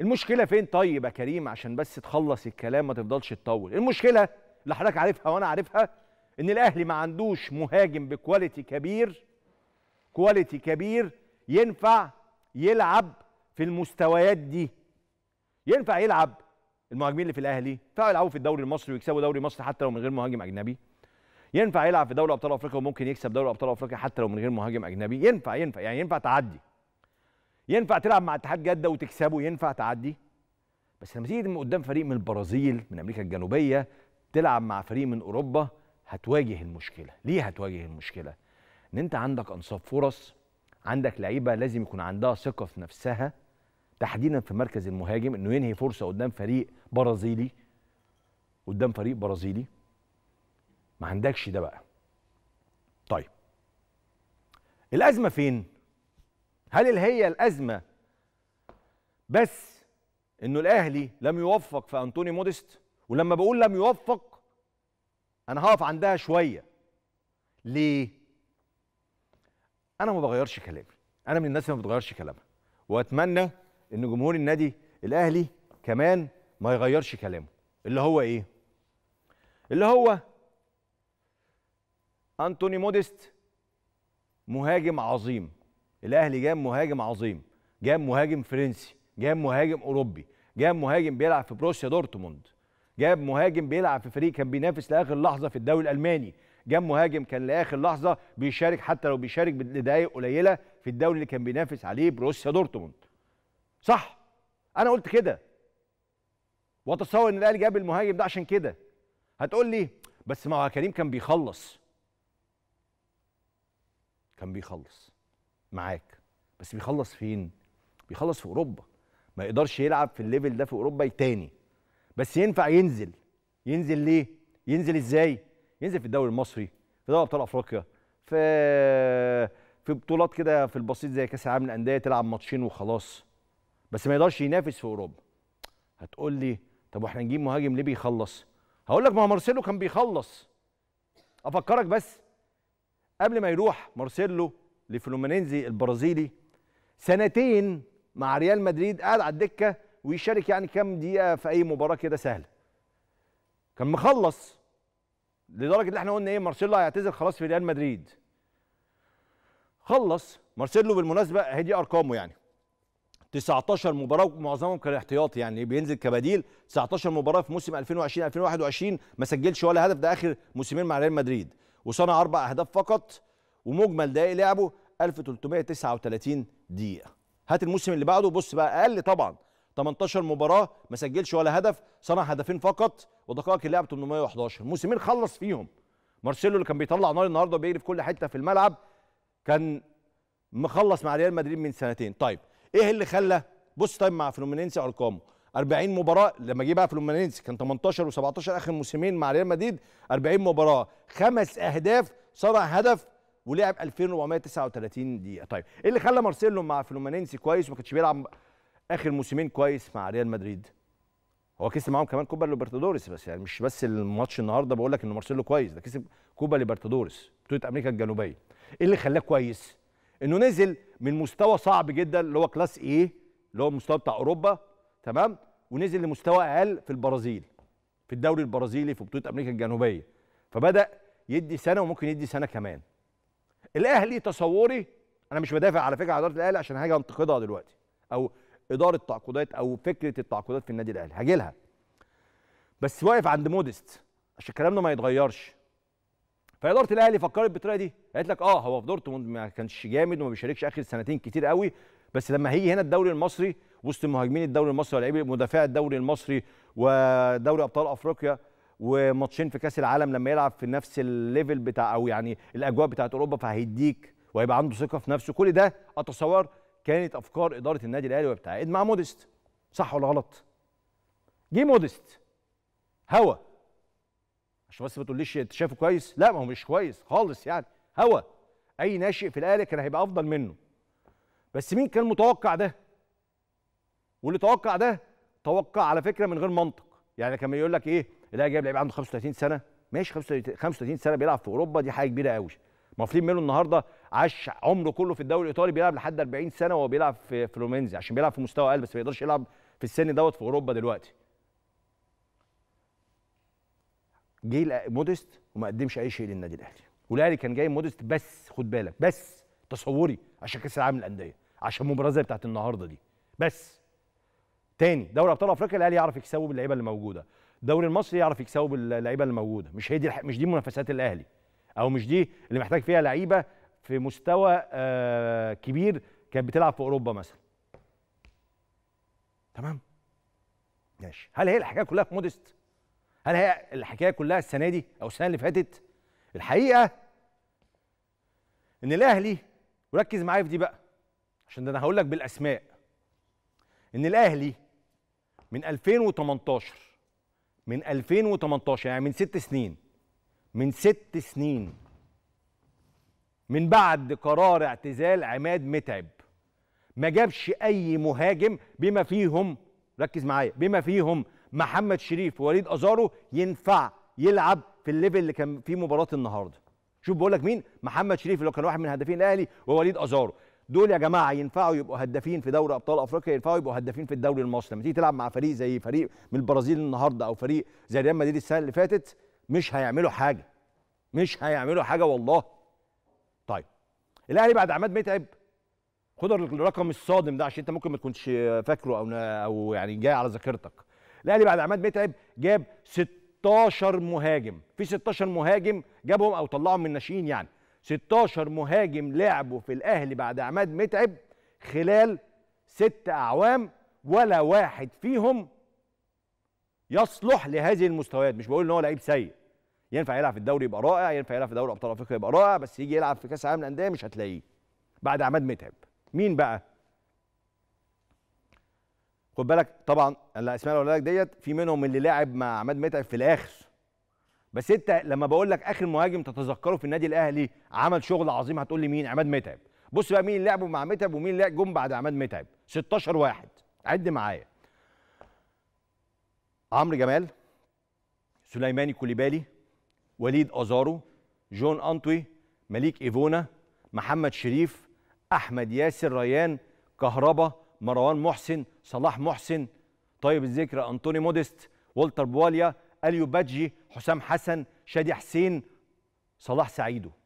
المشكله فين طيب يا كريم عشان بس تخلص الكلام ما تفضلش تطول المشكله اللي حضرتك عارفها وانا عارفها ان الاهلي ما عندوش مهاجم بكواليتي كبير كواليتي كبير ينفع يلعب في المستويات دي ينفع يلعب المهاجمين اللي في الاهلي ينفعوا يلعبوا في الدوري المصري ويكسبوا دوري مصر حتى لو من غير مهاجم اجنبي ينفع يلعب في دوري ابطال افريقيا وممكن يكسب دوري ابطال افريقيا حتى لو من غير مهاجم اجنبي ينفع ينفع يعني ينفع تعدي ينفع تلعب مع اتحاد جده وتكسبه ينفع تعدي بس لما تيجي قدام فريق من البرازيل من امريكا الجنوبيه تلعب مع فريق من اوروبا هتواجه المشكله ليه هتواجه المشكله ان انت عندك انصاف فرص عندك لعيبه لازم يكون عندها ثقه في نفسها تحديدا في مركز المهاجم انه ينهي فرصه قدام فريق برازيلي قدام فريق برازيلي ما عندكش ده بقى طيب الازمه فين هل هي الازمه بس انه الاهلي لم يوفق في انتوني موديست ولما بقول لم يوفق انا هقف عندها شويه ليه انا ما بغيرش كلامي انا من الناس اللي ما بتغيرش كلامها واتمنى ان جمهور النادي الاهلي كمان ما يغيرش كلامه اللي هو ايه اللي هو انتوني موديست مهاجم عظيم الاهلي جاب مهاجم عظيم جاب مهاجم فرنسي جاب مهاجم اوروبي جاب مهاجم بيلعب في بروسيا دورتموند جاب مهاجم بيلعب في فريق كان بينافس لاخر لحظه في الدوري الالماني جاب مهاجم كان لاخر لحظه بيشارك حتى لو بيشارك لدقائق قليله في الدوري اللي كان بينافس عليه بروسيا دورتموند صح انا قلت كده واتصور ان الاهلي جاب المهاجم ده عشان كده هتقول لي بس ما هو كريم كان بيخلص كان بيخلص معاك بس بيخلص فين بيخلص في اوروبا ما يقدرش يلعب في الليفل ده في اوروبا تاني بس ينفع ينزل ينزل ليه ينزل ازاي ينزل في الدوري المصري في دوري ابطال افريقيا في في بطولات كده في البسيط زي كاس العالم للانديه تلعب ماتشين وخلاص بس ما يقدرش ينافس في اوروبا هتقول لي طب واحنا نجيب مهاجم ليه بيخلص هقول لك ما مارسيلو كان بيخلص افكرك بس قبل ما يروح مارسيلو لفلومينينزي البرازيلي سنتين مع ريال مدريد قاعد على الدكه ويشارك يعني كام دقيقه في اي مباراه كده سهله كان مخلص لدرجه ان احنا قلنا ايه مارسيلو هيعتزل خلاص في ريال مدريد خلص مارسيلو بالمناسبه هي دي ارقامه يعني 19 مباراه ومعظمهم كان احتياطي يعني بينزل كبديل 19 مباراه في موسم 2020 2021 ما سجلش ولا هدف ده اخر موسمين مع ريال مدريد وصنع اربع اهداف فقط ومجمل دقائق لعبه 1339 دقيقه هات الموسم اللي بعده بص بقى اقل طبعا 18 مباراه ما سجلش ولا هدف صنع هدفين فقط ودقائق اللعب 811 موسمين خلص فيهم مارسيلو اللي كان بيطلع نار النهارده وبيجري في كل حته في الملعب كان مخلص مع ريال مدريد من سنتين طيب ايه اللي خلى بص طيب مع فلومينينسي ارقامه 40 مباراه لما جه بقى فلومينينسي كان 18 و17 اخر موسمين مع ريال مدريد 40 مباراه خمس اهداف صنع هدف ولعب 2439 دقيقه طيب ايه اللي خلى مارسيلو مع فلومينينسي كويس وما كانش بيلعب اخر موسمين كويس مع ريال مدريد هو كسب معاهم كمان كوبا ليبرتادوريس بس يعني مش بس الماتش النهارده بقول لك ان مارسيلو كويس ده كسب كوبا ليبرتادوريس بطوله امريكا الجنوبيه ايه اللي خلاه كويس انه نزل من مستوى صعب جدا اللي هو كلاس ايه اللي هو المستوى بتاع اوروبا تمام ونزل لمستوى اقل في البرازيل في الدوري البرازيلي في بطوله امريكا الجنوبيه فبدا يدي سنه وممكن يدي سنه كمان الاهلي تصوري انا مش بدافع على فكره اداره الاهلي عشان هاجي انتقدها دلوقتي او اداره التعاقدات او فكره التعاقدات في النادي الاهلي هاجي لها بس واقف عند مودست عشان كلامنا ما يتغيرش فاداره الاهلي فكرت بالطريقه دي قالت لك اه هو في دورتموند ما كانش جامد وما بيشاركش اخر سنتين كتير قوي بس لما هيجي هنا الدوري المصري وسط مهاجمين الدوري المصري ولاعيبه مدافع الدوري المصري ودوري ابطال افريقيا وماتشين في كاس العالم لما يلعب في نفس الليفل بتاع او يعني الاجواء بتاعت اوروبا فهيديك وهيبقى عنده ثقه في نفسه كل ده اتصور كانت افكار اداره النادي الاهلي وبتاعت مع مودست صح ولا غلط جه مودست هوا عشان بس ما تقوليش انت شايفه كويس لا ما هو مش كويس خالص يعني هوا اي ناشئ في الاهلي كان هيبقى افضل منه بس مين كان متوقع ده واللي توقع ده توقع على فكره من غير منطق يعني كان يقول لك ايه الاهلي جايب لعيب عنده 35 سنه ماشي 35 سنه بيلعب في اوروبا دي حاجه كبيره قوي مفلين منه النهارده عاش عمره كله في الدوري الايطالي بيلعب لحد 40 سنه وهو بيلعب في فلومينزي عشان بيلعب في مستوى اقل بس ما يقدرش يلعب في السن دوت في اوروبا دلوقتي جه مودست وما قدمش اي شيء للنادي الاهلي والاهلي كان جاي مودست بس خد بالك بس تصوري عشان كاس العالم للانديه عشان المباراه زي بتاعت النهارده دي بس تاني دوري ابطال افريقيا الاهلي يعرف يكسبه باللعيبه اللي موجوده الدوري المصري يعرف يكسبه باللعيبه اللي موجوده مش هي دي مش دي منافسات الاهلي او مش دي اللي محتاج فيها لعيبه في مستوى آه كبير كانت بتلعب في اوروبا مثلا تمام ماشي هل هي الحكايه كلها في مودست هل هي الحكايه كلها السنه دي او السنه اللي فاتت الحقيقه ان الاهلي وركز معايا في دي بقى عشان ده انا هقول لك بالاسماء ان الاهلي من 2018 من 2018 يعني من ست سنين من ست سنين من بعد قرار اعتزال عماد متعب ما جابش اي مهاجم بما فيهم ركز معايا بما فيهم محمد شريف ووليد ازارو ينفع يلعب في الليفل اللي كان فيه مباراه النهارده شوف بقول لك مين محمد شريف اللي كان واحد من هدافين الاهلي ووليد ازارو دول يا جماعه ينفعوا يبقوا هدافين في دوري ابطال افريقيا ينفعوا يبقوا هدافين في الدوري المصري لما تيجي تلعب مع فريق زي فريق من البرازيل النهارده او فريق زي ريال مدريد السنه اللي فاتت مش هيعملوا حاجه مش هيعملوا حاجه والله طيب الاهلي بعد عماد متعب خد الرقم الصادم ده عشان انت ممكن ما تكونش فاكره او او يعني جاي على ذاكرتك الاهلي بعد عماد متعب جاب 16 مهاجم في 16 مهاجم جابهم او طلعهم من الناشئين يعني 16 مهاجم لعبوا في الاهلي بعد عماد متعب خلال ست اعوام ولا واحد فيهم يصلح لهذه المستويات مش بقول ان هو لعيب سيء ينفع يلعب في الدوري يبقى رائع ينفع يلعب في دوري ابطال افريقيا يبقى رائع بس يجي يلعب في كاس العالم للانديه مش هتلاقيه بعد عماد متعب مين بقى خد بالك طبعا الاسماء اللي لك ديت في منهم اللي لعب مع عماد متعب في الاخر بس انت لما بقول لك اخر مهاجم تتذكره في النادي الاهلي عمل شغل عظيم هتقول لي مين عماد متعب بص بقى مين اللي لعبوا مع متعب ومين اللي جم بعد عماد متعب 16 واحد عد معايا عمرو جمال سليماني كوليبالي وليد ازارو جون انطوي مليك ايفونا محمد شريف احمد ياسر ريان كهربا مروان محسن صلاح محسن طيب الذكر انطوني موديست والتر بواليا اليو حسام حسن شادي حسين صلاح سعيدو